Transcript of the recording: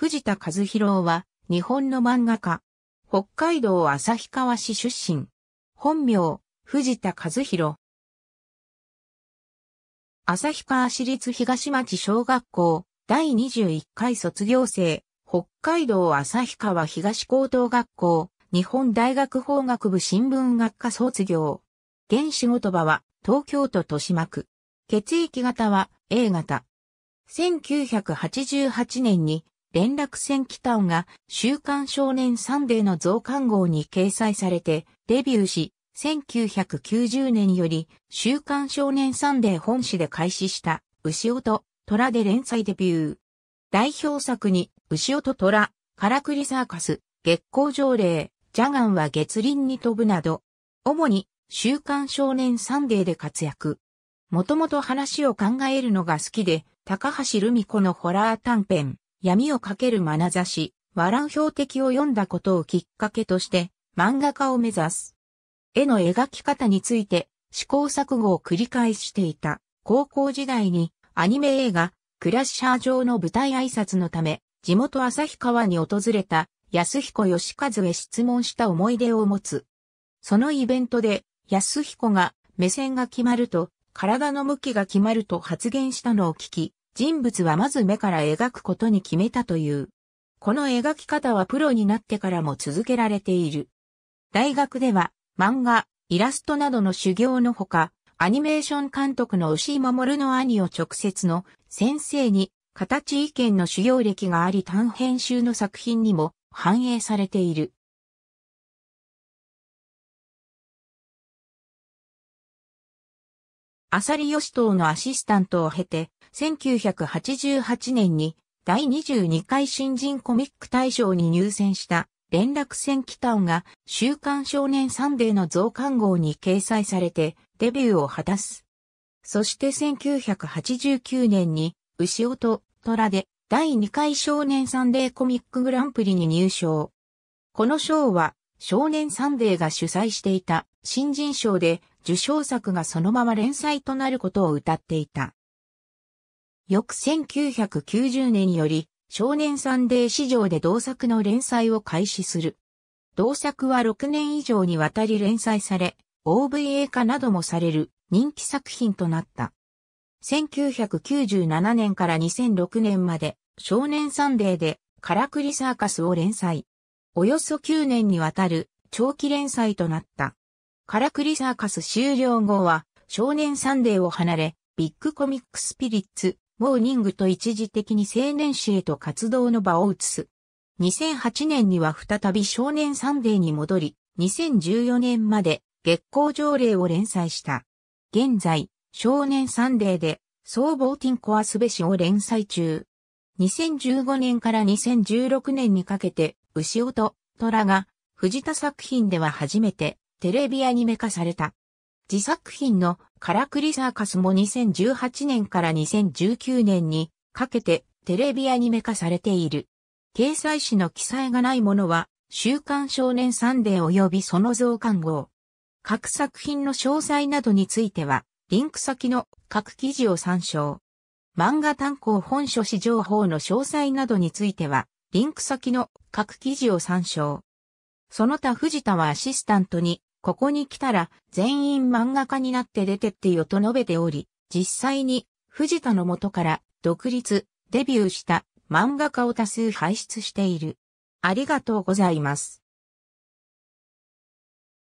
藤田和弘は、日本の漫画家。北海道旭川市出身。本名、藤田和弘。旭川市立東町小学校、第21回卒業生、北海道旭川東高等学校、日本大学法学部新聞学科卒業。現仕事場は、東京都豊島区。血液型は、A 型。1988年に連絡船北尾が週刊少年サンデーの増刊号に掲載されてデビューし、1990年より週刊少年サンデー本誌で開始した牛音、虎で連載デビュー。代表作に牛音虎、からくりサーカス、月光条例、ジャガンは月輪に飛ぶなど、主に週刊少年サンデーで活躍。もともと話を考えるのが好きで、高橋留美子のホラー短編、闇をかける眼差し、和乱標的を読んだことをきっかけとして、漫画家を目指す。絵の描き方について、試行錯誤を繰り返していた。高校時代に、アニメ映画、クラッシャー上の舞台挨拶のため、地元旭川に訪れた、安彦義和へ質問した思い出を持つ。そのイベントで、安彦が目線が決まると、体の向きが決まると発言したのを聞き、人物はまず目から描くことに決めたという。この描き方はプロになってからも続けられている。大学では漫画、イラストなどの修行のほか、アニメーション監督の牛井守の兄を直接の先生に形意見の修行歴があり短編集の作品にも反映されている。ヨ利義ウのアシスタントを経て、1988年に第22回新人コミック大賞に入選した連絡船北尾が週刊少年サンデーの増刊号に掲載されてデビューを果たす。そして1989年に牛音虎で第2回少年サンデーコミックグランプリに入賞。この賞は少年サンデーが主催していた新人賞で受賞作がそのまま連載となることを歌っていた。翌1990年より少年サンデー市場で同作の連載を開始する。同作は6年以上にわたり連載され、OVA 化などもされる人気作品となった。1997年から2006年まで少年サンデーでカラクリサーカスを連載。およそ9年にわたる長期連載となった。カラクリサーカス終了後は少年サンデーを離れ、ビッグコミックスピリッツ、モーニングと一時的に青年誌へと活動の場を移す。2008年には再び少年サンデーに戻り、2014年まで月光条例を連載した。現在、少年サンデーで、総ボーティンコアスベシを連載中。2015年から2016年にかけて、牛音、虎が、藤田作品では初めて、テレビアニメ化された。自作品のカラクリサーカスも2018年から2019年にかけてテレビアニメ化されている。掲載誌の記載がないものは、週刊少年サンデー及びその増刊号。各作品の詳細などについては、リンク先の各記事を参照。漫画単行本書誌情報の詳細などについては、リンク先の各記事を参照。その他藤田はアシスタントにここに来たら全員漫画家になって出てってよと述べており、実際に藤田の元から独立、デビューした漫画家を多数輩出している。ありがとうございます。